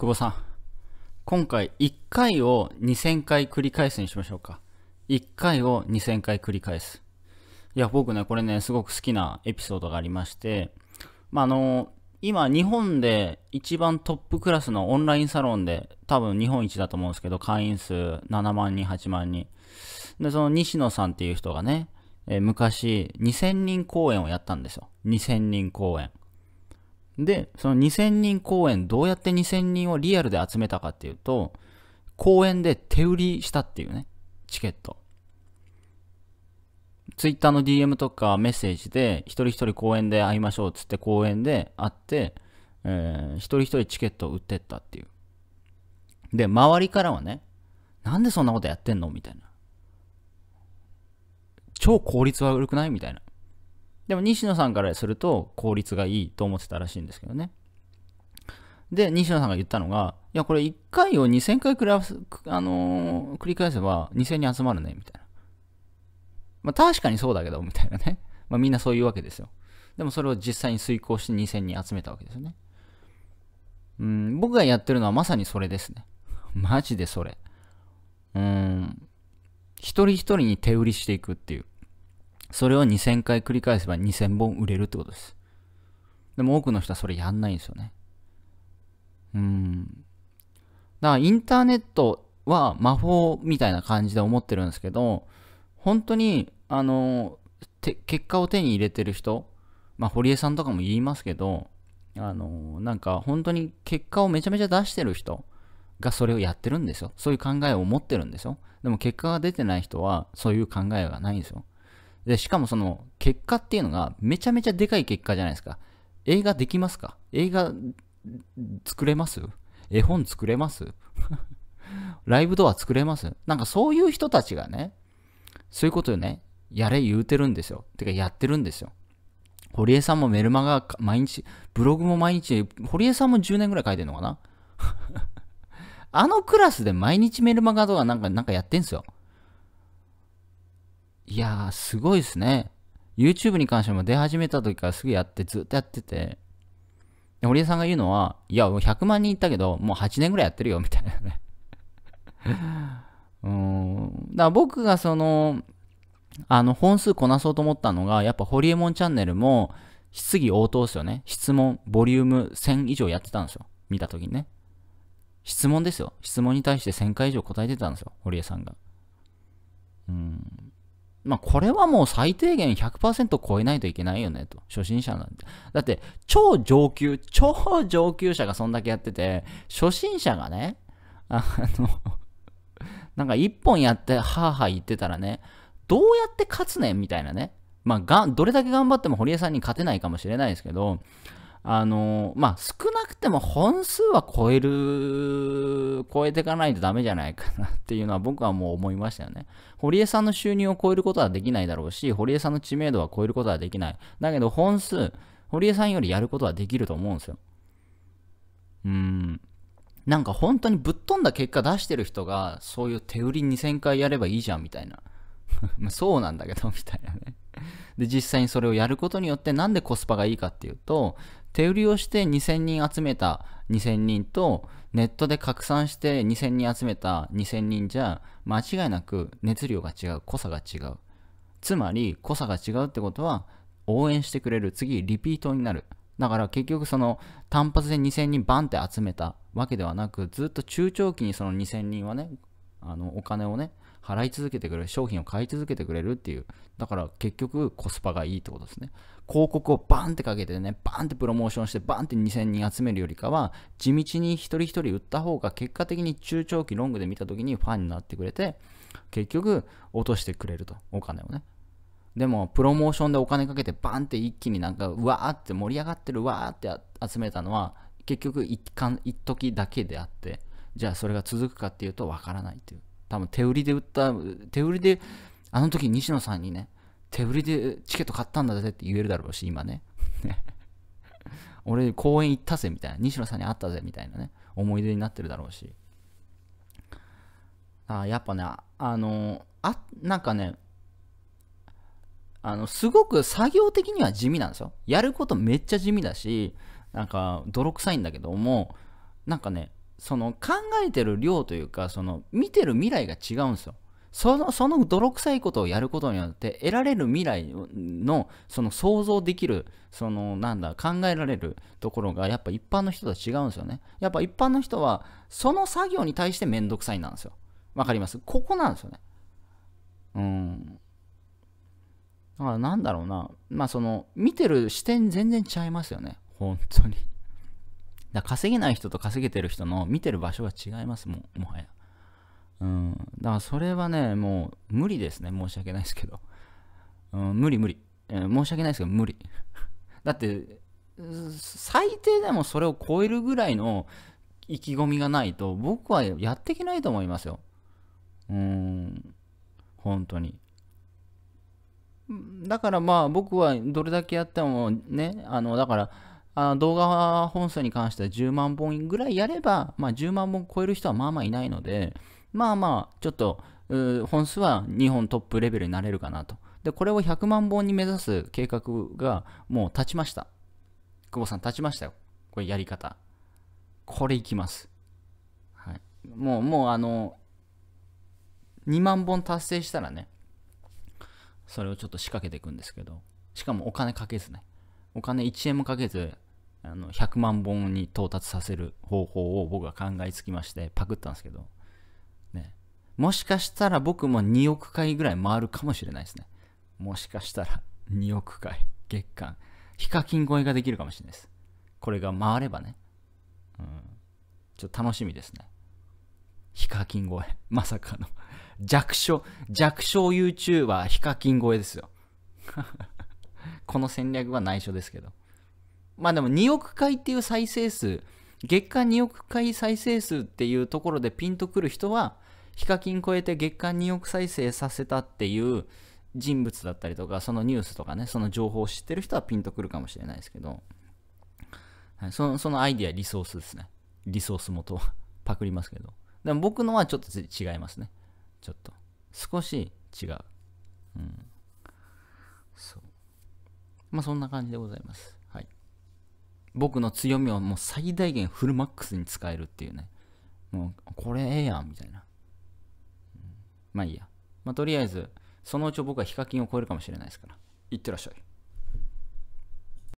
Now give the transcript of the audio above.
久保さん。今回1回を2000回繰り返すにしましょうか。1回を2000回繰り返す。いや、僕ね、これね、すごく好きなエピソードがありまして、まあ、あの、今、日本で一番トップクラスのオンラインサロンで、多分日本一だと思うんですけど、会員数7万人、8万人。で、その西野さんっていう人がね、え昔、2000人公演をやったんですよ。2000人公演。で、その2000人公演、どうやって2000人をリアルで集めたかっていうと、公演で手売りしたっていうね、チケット。ツイッターの DM とかメッセージで、一人一人公演で会いましょうっつって公演で会って、えー、一人一人チケットを売ってったっていう。で、周りからはね、なんでそんなことやってんのみたいな。超効率悪くないみたいな。でも西野さんからすると効率がいいと思ってたらしいんですけどね。で、西野さんが言ったのが、いや、これ1回を2000回繰す、あのー、繰り返せば2000人集まるね、みたいな。まあ確かにそうだけど、みたいなね。まあみんなそういうわけですよ。でもそれを実際に遂行して2000人集めたわけですよね。うん、僕がやってるのはまさにそれですね。マジでそれ。うん、一人一人に手売りしていくっていう。それを2000回繰り返せば2000本売れるってことです。でも多くの人はそれやんないんですよね。うん。だからインターネットは魔法みたいな感じで思ってるんですけど、本当に、あの、結果を手に入れてる人、まあ、堀江さんとかも言いますけど、あの、なんか本当に結果をめちゃめちゃ出してる人がそれをやってるんですよ。そういう考えを持ってるんですよ。でも結果が出てない人はそういう考えがないんですよ。で、しかもその結果っていうのがめちゃめちゃでかい結果じゃないですか。映画できますか映画作れます絵本作れます ライブドア作れますなんかそういう人たちがね、そういうことをね、やれ言うてるんですよ。てかやってるんですよ。堀江さんもメルマガ毎日、ブログも毎日、堀江さんも10年ぐらい書いてんのかな あのクラスで毎日メルマガとかなんか、なんかやってんすよ。いやー、すごいですね。YouTube に関しても出始めた時からすぐやって、ずっとやってて。で、堀江さんが言うのは、いや、もう100万人いったけど、もう8年ぐらいやってるよ、みたいなね。うん。だから僕がその、あの、本数こなそうと思ったのが、やっぱホリエモンチャンネルも、質疑応答ですよね。質問、ボリューム1000以上やってたんですよ。見た時にね。質問ですよ。質問に対して1000回以上答えてたんですよ。堀江さんが。うん。まあ、これはもう最低限100%超えないといけないよねと。初心者なんて。だって、超上級、超上級者がそんだけやってて、初心者がね、あの なんか一本やって、はぁはぁ言ってたらね、どうやって勝つねんみたいなね。まあ、が、どれだけ頑張っても堀江さんに勝てないかもしれないですけど、あのまあ、少なくても本数は超える、超えていかないとダメじゃないかなっていうのは僕はもう思いましたよね。堀江さんの収入を超えることはできないだろうし、堀江さんの知名度は超えることはできない。だけど本数、堀江さんよりやることはできると思うんですよ。うん。なんか本当にぶっ飛んだ結果出してる人が、そういう手売り2000回やればいいじゃんみたいな。そうなんだけど、みたいなね。で、実際にそれをやることによって、なんでコスパがいいかっていうと、手売りをして2000人集めた2000人と、ネットで拡散して2000人集めた2000人じゃ、間違いなく熱量が違う、濃さが違う。つまり、濃さが違うってことは、応援してくれる。次、リピートになる。だから結局その単発で2000人バンって集めたわけではなく、ずっと中長期にその2000人はね、あのお金をね払い続けてくれる商品を買い続けてくれるっていうだから結局コスパがいいってことですね広告をバンってかけてねバンってプロモーションしてバンって2000人集めるよりかは地道に一人一人売った方が結果的に中長期ロングで見た時にファンになってくれて結局落としてくれるとお金をねでもプロモーションでお金かけてバンって一気になんかうわーって盛り上がってるわーって集めたのは結局一貫一時だけであってじゃあそれが続くかっていうとわからないという多分手売りで売った手売りであの時西野さんにね手売りでチケット買ったんだぜって言えるだろうし今ね 俺公園行ったぜみたいな西野さんに会ったぜみたいなね思い出になってるだろうしあやっぱねあのあなんかねあのすごく作業的には地味なんですよやることめっちゃ地味だしなんか泥臭いんだけどもなんかねその考えてる量というかその見てる未来が違うんですよそのその泥臭いことをやることによって得られる未来のその想像できるそのなんだ考えられるところがやっぱ一般の人とは違うんですよねやっぱ一般の人はその作業に対して面倒くさいなんですよわかりますここなんですよねうんだからなんだろうなまあその見てる視点全然違いますよね本当にだ稼げない人と稼げてる人の見てる場所が違います、ももはや。うん。だからそれはね、もう無理ですね。申し訳ないですけど。うん、無理無理、えー、申し訳ないですけど、無理。だって、最低でもそれを超えるぐらいの意気込みがないと、僕はやっていけないと思いますよ。うん。本当に。だからまあ僕はどれだけやってもね、あの、だから、あの動画本数に関しては10万本ぐらいやれば、まあ、10万本超える人はまあまあいないので、まあまあ、ちょっと、本数は日本トップレベルになれるかなと。で、これを100万本に目指す計画がもう立ちました。久保さん、立ちましたよ。これやり方。これいきます。はい。もう、もうあの、2万本達成したらね、それをちょっと仕掛けていくんですけど、しかもお金かけずね。お金1円もかけず、あの100万本に到達させる方法を僕は考えつきましてパクったんですけど、ね、もしかしたら僕も2億回ぐらい回るかもしれないですねもしかしたら2億回月間ヒカキン超えができるかもしれないですこれが回ればね、うん、ちょっと楽しみですねヒカキン超えまさかの弱小弱小 YouTuber ヒカキン超えですよ この戦略は内緒ですけどまあでも2億回っていう再生数、月間2億回再生数っていうところでピンとくる人は、ヒカキン超えて月間2億再生させたっていう人物だったりとか、そのニュースとかね、その情報を知ってる人はピンとくるかもしれないですけど、はい、そのそのアイディア、リソースですね。リソース元パクりますけど。でも僕のはちょっと違いますね。ちょっと。少し違う。うん。そう。まあそんな感じでございます。僕の強みをもう最大限フルマックスに使えるっていうね。もう、これええやん、みたいな。まあいいや。まあとりあえず、そのうち僕はヒカキンを超えるかもしれないですから。いってらっしゃい。